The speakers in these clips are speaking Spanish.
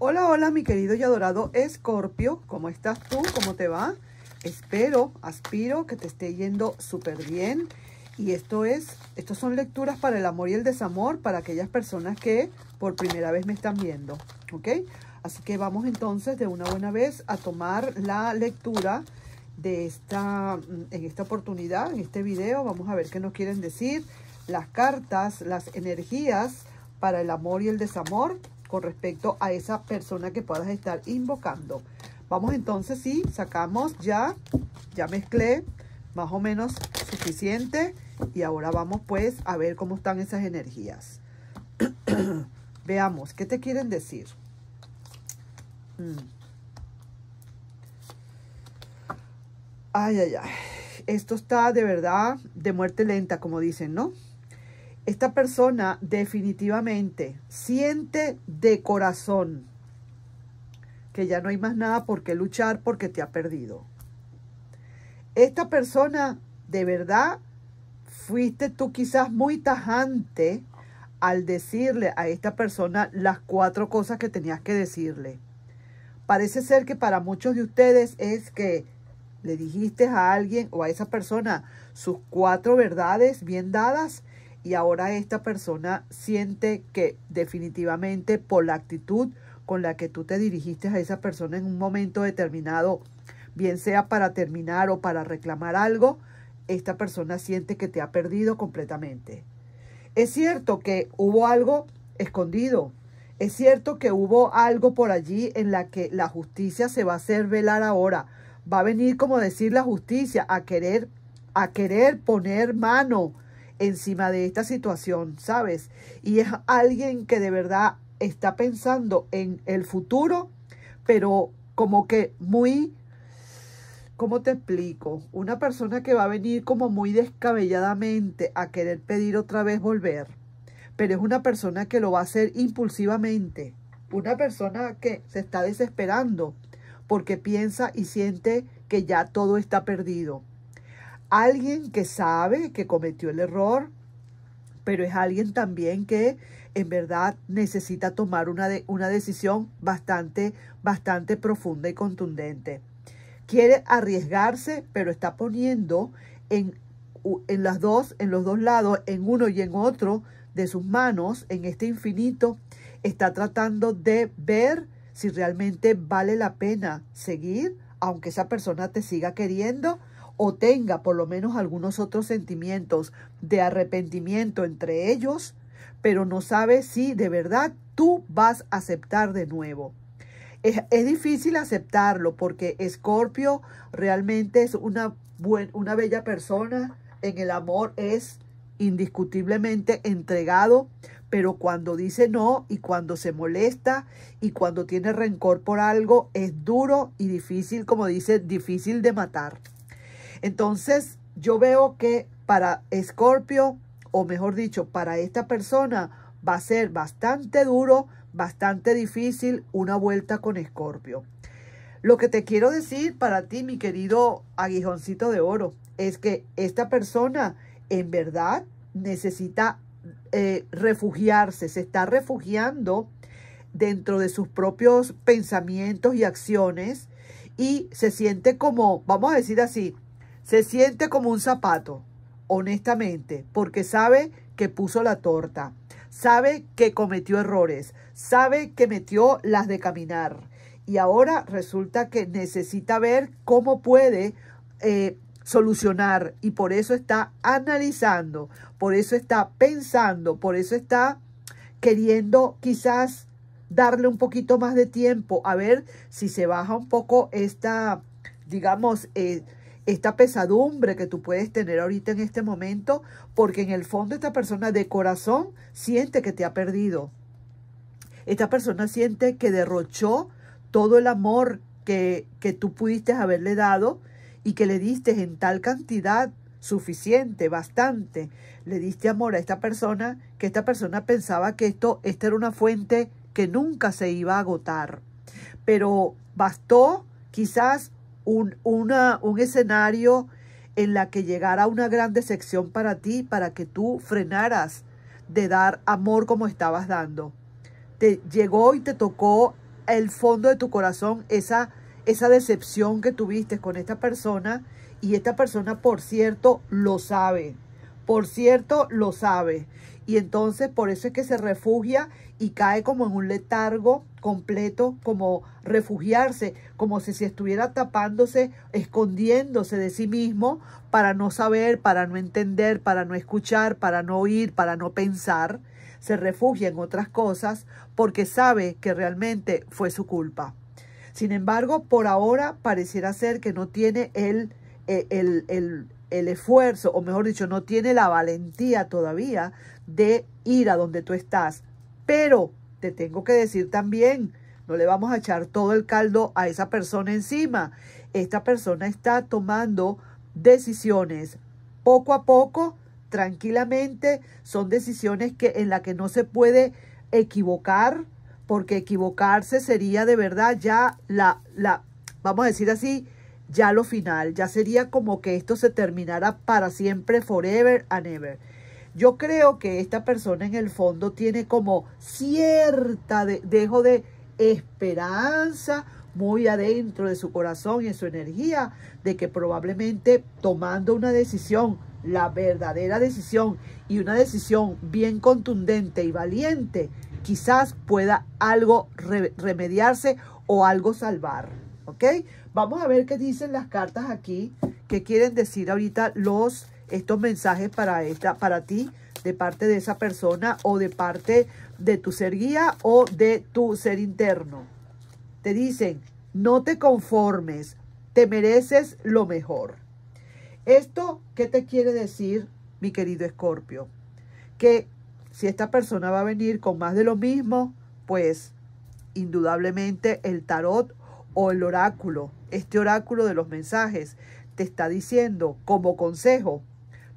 Hola, hola, mi querido y adorado Escorpio. ¿Cómo estás tú? ¿Cómo te va? Espero, aspiro que te esté yendo súper bien. Y esto es, estos son lecturas para el amor y el desamor para aquellas personas que por primera vez me están viendo, ¿ok? Así que vamos entonces de una buena vez a tomar la lectura de esta, mm, en esta oportunidad, en este video. Vamos a ver qué nos quieren decir las cartas, las energías para el amor y el desamor con respecto a esa persona que puedas estar invocando. Vamos entonces, sí, sacamos ya, ya mezclé más o menos suficiente y ahora vamos pues a ver cómo están esas energías. Veamos, ¿qué te quieren decir? Mm. Ay, ay, ay. Esto está de verdad de muerte lenta, como dicen, ¿no? esta persona definitivamente siente de corazón que ya no hay más nada por qué luchar porque te ha perdido. Esta persona de verdad fuiste tú quizás muy tajante al decirle a esta persona las cuatro cosas que tenías que decirle. Parece ser que para muchos de ustedes es que le dijiste a alguien o a esa persona sus cuatro verdades bien dadas y ahora esta persona siente que definitivamente por la actitud con la que tú te dirigiste a esa persona en un momento determinado, bien sea para terminar o para reclamar algo, esta persona siente que te ha perdido completamente. Es cierto que hubo algo escondido, es cierto que hubo algo por allí en la que la justicia se va a hacer velar ahora. Va a venir, como decir la justicia, a querer, a querer poner mano encima de esta situación, ¿sabes? Y es alguien que de verdad está pensando en el futuro, pero como que muy, ¿cómo te explico? Una persona que va a venir como muy descabelladamente a querer pedir otra vez volver, pero es una persona que lo va a hacer impulsivamente, una persona que se está desesperando porque piensa y siente que ya todo está perdido alguien que sabe que cometió el error, pero es alguien también que en verdad necesita tomar una, una decisión bastante, bastante profunda y contundente. Quiere arriesgarse, pero está poniendo en, en, las dos, en los dos lados, en uno y en otro de sus manos, en este infinito, está tratando de ver si realmente vale la pena seguir, aunque esa persona te siga queriendo, o tenga por lo menos algunos otros sentimientos de arrepentimiento entre ellos, pero no sabe si de verdad tú vas a aceptar de nuevo. Es, difícil aceptarlo porque Escorpio realmente es una, buena una bella persona, en el amor es indiscutiblemente entregado, pero cuando dice no y cuando se molesta y cuando tiene rencor por algo, es duro y difícil, como dice, difícil de matar. Entonces, yo veo que para Escorpio, o mejor dicho, para esta persona, va a ser bastante duro, bastante difícil una vuelta con Escorpio. Lo que te quiero decir para ti, mi querido aguijoncito de oro, es que esta persona en verdad necesita eh, refugiarse, se está refugiando dentro de sus propios pensamientos y acciones y se siente como, vamos a decir así, se siente como un zapato, honestamente, porque sabe que puso la torta, sabe que cometió errores, sabe que metió las de caminar. Y ahora resulta que necesita ver cómo puede eh, solucionar y por eso está analizando, por eso está pensando, por eso está queriendo quizás darle un poquito más de tiempo a ver si se baja un poco esta, digamos, eh, esta pesadumbre que tú puedes tener ahorita en este momento, porque en el fondo esta persona de corazón siente que te ha perdido. Esta persona siente que derrochó todo el amor que, que tú pudiste haberle dado y que le diste en tal cantidad suficiente, bastante. Le diste amor a esta persona que esta persona pensaba que esto, esta era una fuente que nunca se iba a agotar. Pero bastó quizás un, una, un escenario en la que llegara una gran decepción para ti, para que tú frenaras de dar amor como estabas dando. Te llegó y te tocó el fondo de tu corazón esa, esa decepción que tuviste con esta persona y esta persona, por cierto, lo sabe. Por cierto, lo sabe. Y entonces por eso es que se refugia y cae como en un letargo completo, como refugiarse, como si se estuviera tapándose, escondiéndose de sí mismo para no saber, para no entender, para no escuchar, para no oír, para no pensar. Se refugia en otras cosas porque sabe que realmente fue su culpa. Sin embargo, por ahora pareciera ser que no tiene el, eh, el, el esfuerzo, o mejor dicho, no tiene la valentía todavía de ir a donde tú estás. Pero te tengo que decir también, no le vamos a echar todo el caldo a esa persona encima. Esta persona está tomando decisiones poco a poco, tranquilamente. Son decisiones que, en las que no se puede equivocar, porque equivocarse sería de verdad ya la, la, vamos a decir así, ya lo final. Ya sería como que esto se terminara para siempre, forever and ever. Yo creo que esta persona en el fondo tiene como cierta dejo de esperanza muy adentro de su corazón y en su energía de que probablemente tomando una decisión, la verdadera decisión y una decisión bien contundente y valiente, quizás pueda algo remediarse o algo salvar. ¿Ok? Vamos a ver qué dicen las cartas aquí, qué quieren decir ahorita los estos mensajes para, esta, para ti de parte de esa persona o de parte de tu ser guía o de tu ser interno. Te dicen, no te conformes, te mereces lo mejor. ¿Esto qué te quiere decir, mi querido Escorpio? Que si esta persona va a venir con más de lo mismo, pues indudablemente el tarot o el oráculo, este oráculo de los mensajes, te está diciendo como consejo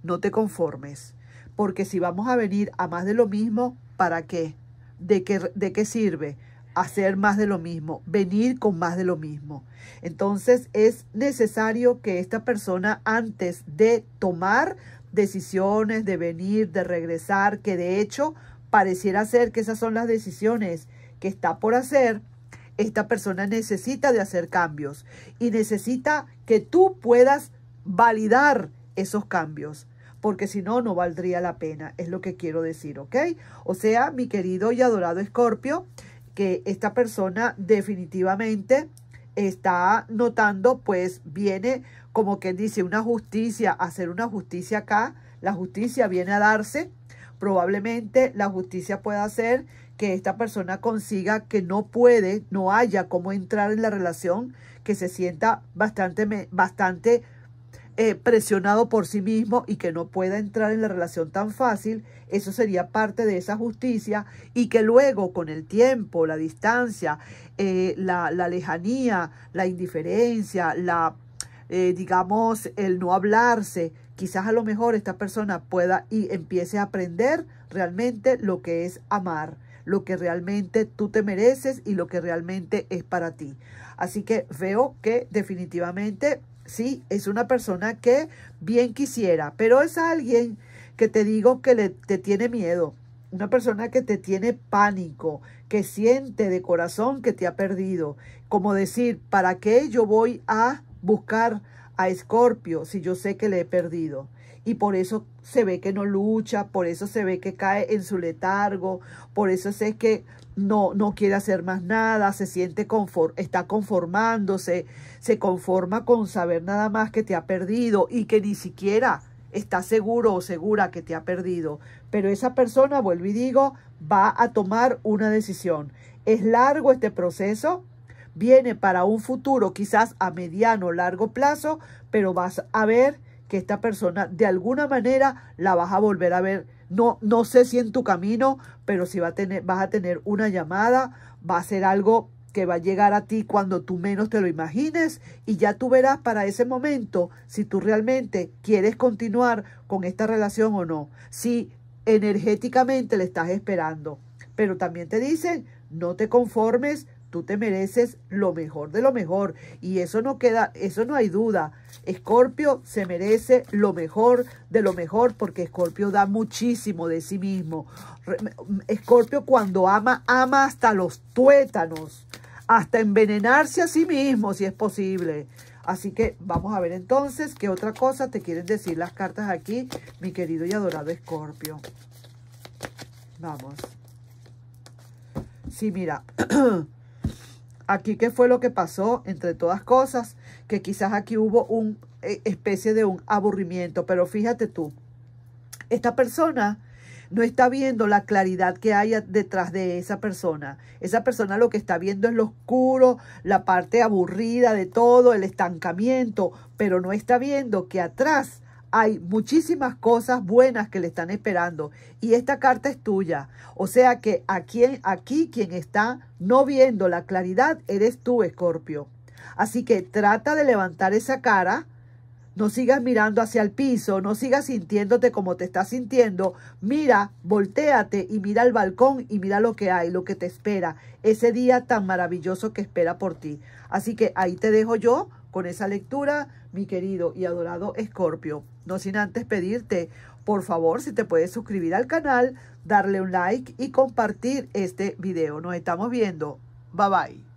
no te conformes, porque si vamos a venir a más de lo mismo, ¿para qué? ¿De qué, de qué sirve? hacer más de lo mismo, venir con más de lo mismo. Entonces es necesario que esta persona antes de tomar decisiones, de venir, de regresar, que de hecho pareciera ser que esas son las decisiones que está por hacer, esta persona necesita de hacer cambios y necesita que tú puedas validar esos cambios porque si no, no valdría la pena, es lo que quiero decir, ¿ok? O sea, mi querido y adorado Escorpio, que esta persona definitivamente está notando, pues viene como quien dice una justicia, hacer una justicia acá, la justicia viene a darse, probablemente la justicia pueda hacer que esta persona consiga que no puede, no haya cómo entrar en la relación, que se sienta bastante, bastante eh, presionado por sí mismo y que no pueda entrar en la relación tan fácil, eso sería parte de esa justicia y que luego con el tiempo, la distancia, eh, la, lejanía, la indiferencia, la, eh, digamos, el no hablarse, quizás a lo mejor esta persona pueda y empiece a aprender realmente lo que es amar lo que realmente tú te mereces y lo que realmente es para ti. Así que veo que definitivamente ¿sí? Es una persona que bien quisiera, pero es alguien que te digo que le, te tiene miedo, una persona que te tiene pánico, que siente de corazón que te ha perdido. Como decir, ¿para qué yo voy a buscar a Escorpio si yo sé que le he perdido? Y por eso se ve que no lucha, por eso se ve que cae en su letargo, por eso sé que no, no quiere hacer más nada, se siente conform, está conformándose, se conforma con saber nada más que te ha perdido y que ni siquiera está seguro o segura que te ha perdido. Pero esa persona, vuelvo y digo, va a tomar una decisión. Es largo este proceso, viene para un futuro quizás a mediano o largo plazo, pero vas a ver que esta persona de alguna manera la vas a volver a ver. No, no sé si en tu camino, pero si va a tener, vas a tener una llamada, va a ser algo que va a llegar a ti cuando tú menos te lo imagines y ya tú verás para ese momento si tú realmente quieres continuar con esta relación o no, si energéticamente le estás esperando. Pero también te dicen, no te conformes Tú te mereces lo mejor de lo mejor. Y eso no queda, eso no hay duda. Escorpio se merece lo mejor de lo mejor porque Escorpio da muchísimo de sí mismo. Escorpio cuando ama, ama hasta los tuétanos, hasta envenenarse a sí mismo si es posible. Así que vamos a ver entonces qué otra cosa te quieren decir las cartas aquí, mi querido y adorado Escorpio. Vamos. Sí, mira. Aquí, ¿qué fue lo que pasó? Entre todas cosas, que quizás aquí hubo una eh, especie de un aburrimiento. Pero fíjate tú, esta persona no está viendo la claridad que hay detrás de esa persona. Esa persona lo que está viendo es lo oscuro, la parte aburrida de todo, el estancamiento, pero no está viendo que atrás hay muchísimas cosas buenas que le están esperando y esta carta es tuya. O sea que aquí, aquí quien está no viendo la claridad eres tú, Escorpio. Así que trata de levantar esa cara, no sigas mirando hacia el piso, no sigas sintiéndote como te estás sintiendo. Mira, volteate y mira al balcón y mira lo que hay, lo que te espera, ese día tan maravilloso que espera por ti. Así que ahí te dejo yo con esa lectura, mi querido y adorado Escorpio, no sin antes pedirte, por favor, si te puedes suscribir al canal, darle un like y compartir este video. Nos estamos viendo. Bye bye.